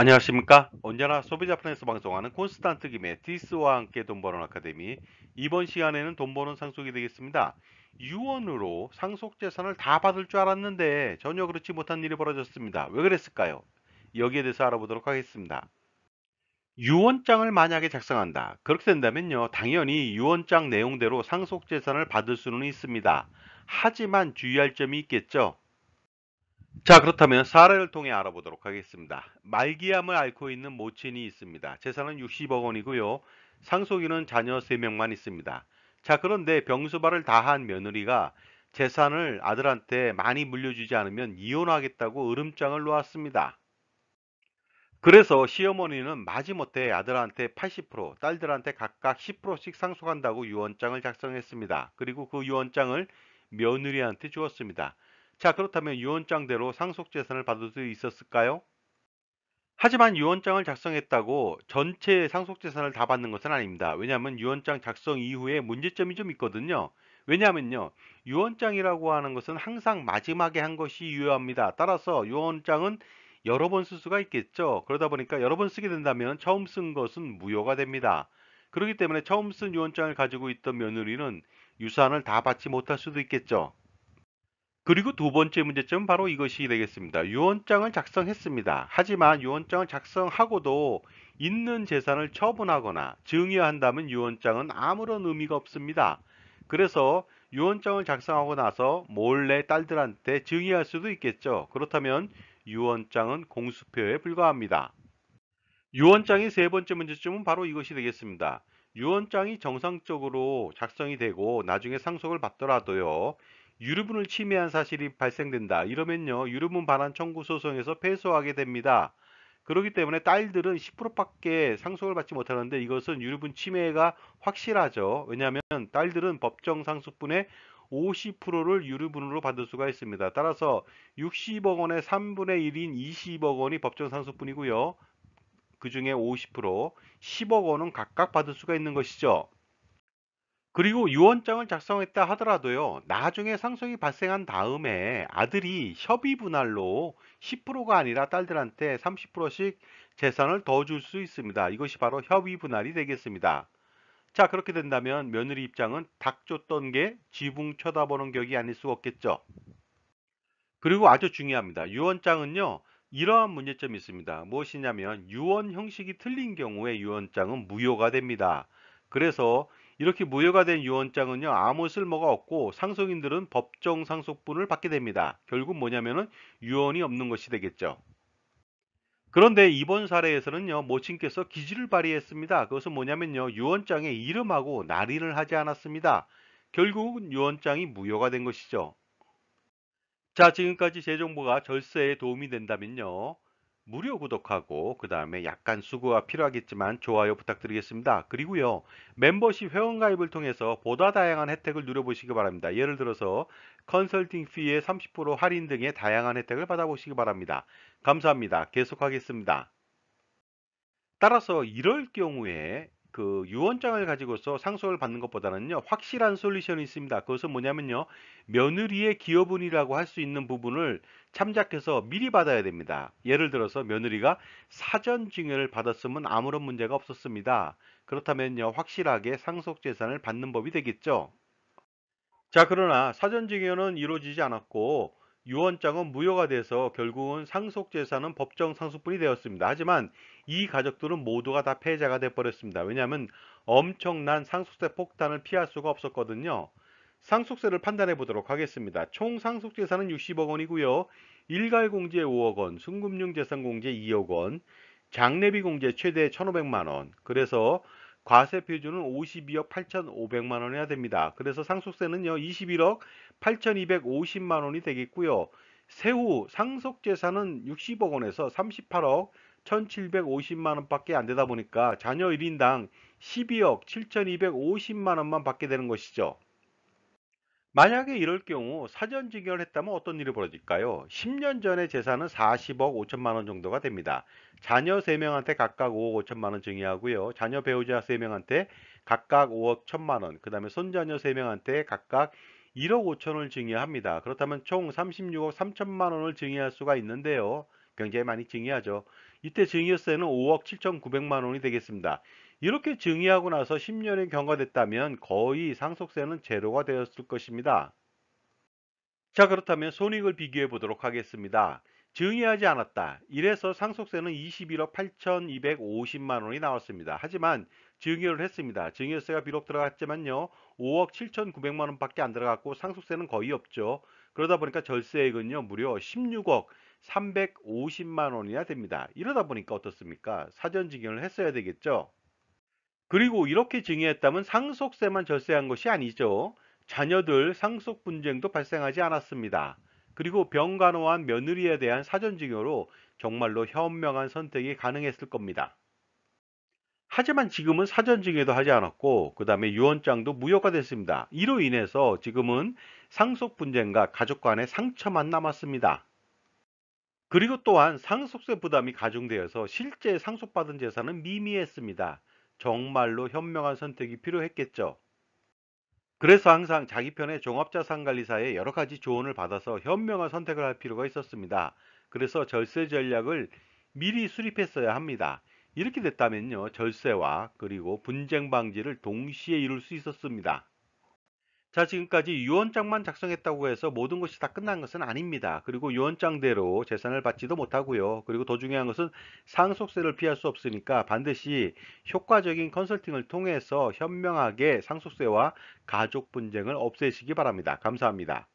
안녕하십니까 언제나 소비자 프렌스 방송하는 콘스탄트 김의 디스와 함께 돈 버는 아카데미 이번 시간에는 돈 버는 상속이 되겠습니다 유언으로 상속재산을 다 받을 줄 알았는데 전혀 그렇지 못한 일이 벌어졌습니다 왜 그랬을까요 여기에 대해서 알아보도록 하겠습니다 유언장을 만약에 작성한다 그렇게 된다면요 당연히 유언장 내용대로 상속재산을 받을 수는 있습니다 하지만 주의할 점이 있겠죠 자 그렇다면 사례를 통해 알아보도록 하겠습니다. 말기암을 앓고 있는 모친이 있습니다. 재산은 60억 원이고요. 상속인은 자녀 3명만 있습니다. 자 그런데 병수발을 다한 며느리가 재산을 아들한테 많이 물려주지 않으면 이혼하겠다고 으름장을 놓았습니다. 그래서 시어머니는 마지못해 아들한테 80%, 딸들한테 각각 10%씩 상속한다고 유언장을 작성했습니다. 그리고 그 유언장을 며느리한테 주었습니다. 자 그렇다면 유언장대로 상속재산을 받을 수 있었을까요? 하지만 유언장을 작성했다고 전체 상속재산을 다 받는 것은 아닙니다. 왜냐하면 유언장 작성 이후에 문제점이 좀 있거든요. 왜냐하면요. 유언장이라고 하는 것은 항상 마지막에 한 것이 유효합니다. 따라서 유언장은 여러 번 쓸 수가 있겠죠. 그러다 보니까 여러 번 쓰게 된다면 처음 쓴 것은 무효가 됩니다. 그렇기 때문에 처음 쓴 유언장을 가지고 있던 며느리는 유산을 다 받지 못할 수도 있겠죠. 그리고 두 번째 문제점은 바로 이것이 되겠습니다. 유언장을 작성했습니다. 하지만 유언장을 작성하고도 있는 재산을 처분하거나 증여한다면 유언장은 아무런 의미가 없습니다. 그래서 유언장을 작성하고 나서 몰래 딸들한테 증여할 수도 있겠죠. 그렇다면 유언장은 공수표에 불과합니다. 유언장의 세 번째 문제점은 바로 이것이 되겠습니다. 유언장이 정상적으로 작성이 되고 나중에 상속을 받더라도요. 유류분을 침해한 사실이 발생된다. 이러면요. 유류분 반환 청구 소송에서 패소하게 됩니다. 그렇기 때문에 딸들은 10%밖에 상속을 받지 못하는데 이것은 유류분 침해가 확실하죠. 왜냐하면 딸들은 법정 상속분의 50%를 유류분으로 받을 수가 있습니다. 따라서 60억 원의 3분의 1인 20억 원이 법정 상속분이고요. 그 중에 50%, 10억 원은 각각 받을 수가 있는 것이죠. 그리고 유언장을 작성했다 하더라도요. 나중에 상속이 발생한 다음에 아들이 협의 분할로 10%가 아니라 딸들한테 30%씩 재산을 더 줄 수 있습니다. 이것이 바로 협의 분할이 되겠습니다. 자 그렇게 된다면 며느리 입장은 닭 쫓던 게 지붕 쳐다보는 격이 아닐 수 없겠죠. 그리고 아주 중요합니다. 유언장은요. 이러한 문제점이 있습니다. 무엇이냐면 유언 형식이 틀린 경우에 유언장은 무효가 됩니다. 그래서 이렇게 무효가 된 유언장은요 아무 쓸모가 없고 상속인들은 법정 상속분을 받게 됩니다. 결국 뭐냐면은 유언이 없는 것이 되겠죠. 그런데 이번 사례에서는요 모친께서 기지를 발휘했습니다. 그것은 뭐냐면요 유언장에 이름하고 날인을 하지 않았습니다. 결국은 유언장이 무효가 된 것이죠. 자 지금까지 제 정보가 절세에 도움이 된다면요 무료 구독하고 그 다음에 약간 수고가 필요하겠지만 좋아요 부탁드리겠습니다. 그리고요 멤버십 회원가입을 통해서 보다 다양한 혜택을 누려보시기 바랍니다. 예를 들어서 컨설팅 피의 30% 할인 등의 다양한 혜택을 받아보시기 바랍니다. 감사합니다. 계속하겠습니다. 따라서 이럴 경우에 그 유언장을 가지고서 상속을 받는 것보다는요 확실한 솔루션이 있습니다. 그것은 뭐냐면요 며느리의 기여분이라고 할 수 있는 부분을 참작해서 미리 받아야 됩니다. 예를 들어서 며느리가 사전 증여를 받았으면 아무런 문제가 없었습니다. 그렇다면요 확실하게 상속 재산을 받는 법이 되겠죠. 자 그러나 사전 증여는 이루어지지 않았고 유언장은 무효가 돼서 결국은 상속재산은 법정 상속분이 되었습니다. 하지만 이 가족들은 모두가 다 패자가 돼버렸습니다. 왜냐하면 엄청난 상속세 폭탄을 피할 수가 없었거든요. 상속세를 판단해 보도록 하겠습니다. 총 상속재산은 60억 원이고요. 일괄공제 5억 원, 순금융재산공제 2억 원, 장례비공제 최대 1,500만 원. 그래서 과세 표준은 52억 8,500만 원 해야 됩니다. 그래서 상속세는요. 21억 8,250만 원이 되겠고요. 세후 상속재산은 60억 원에서 38억 1,750만 원밖에 안 되다 보니까 자녀 1인당 12억 7,250만 원만 받게 되는 것이죠. 만약에 이럴 경우 사전 증여를 했다면 어떤 일이 벌어질까요? 10년 전에 재산은 40억 5천만 원 정도가 됩니다. 자녀 3명한테 각각 5억 5천만 원 증여하고요. 자녀 배우자 3명한테 각각 5억 1천만 원, 그 다음에 손자녀 3명한테 각각 1억 5천을 증여합니다. 그렇다면 총 36억 3천만 원을 증여할 수가 있는데요. 굉장히 많이 증여하죠. 이때 증여세는 5억 7천 9백만 원이 되겠습니다. 이렇게 증여하고 나서 10년이 경과됐다면 거의 상속세는 제로가 되었을 것입니다. 자 그렇다면 손익을 비교해 보도록 하겠습니다. 증여하지 않았다. 이래서 상속세는 21억 8,250만 원이 나왔습니다. 하지만 증여를 했습니다. 증여세가 비록 들어갔지만요. 5억 7,900만 원밖에 안 들어갔고 상속세는 거의 없죠. 그러다 보니까 절세액은요. 무려 16억 350만 원이나 됩니다. 이러다 보니까 어떻습니까? 사전 증여를 했어야 되겠죠. 그리고 이렇게 증여했다면 상속세만 절세한 것이 아니죠. 자녀들 상속 분쟁도 발생하지 않았습니다. 그리고 병간호와 며느리에 대한 사전증여로 정말로 현명한 선택이 가능했을 겁니다. 하지만 지금은 사전증여도 하지 않았고 그 다음에 유언장도 무효가 됐습니다. 이로 인해서 지금은 상속 분쟁과 가족 간의 상처만 남았습니다. 그리고 또한 상속세 부담이 가중되어서 실제 상속받은 재산은 미미했습니다. 정말로 현명한 선택이 필요했겠죠. 그래서 항상 자기 편의 종합자산관리사의 여러 가지 조언을 받아서 현명한 선택을 할 필요가 있었습니다. 그래서 절세 전략을 미리 수립했어야 합니다. 이렇게 됐다면요. 절세와 그리고 분쟁 방지를 동시에 이룰 수 있었습니다. 자, 지금까지 유언장만 작성했다고 해서 모든 것이 다 끝난 것은 아닙니다. 그리고 유언장대로 재산을 받지도 못하고요. 그리고 더 중요한 것은 상속세를 피할 수 없으니까 반드시 효과적인 컨설팅을 통해서 현명하게 상속세와 가족 분쟁을 없애시기 바랍니다. 감사합니다.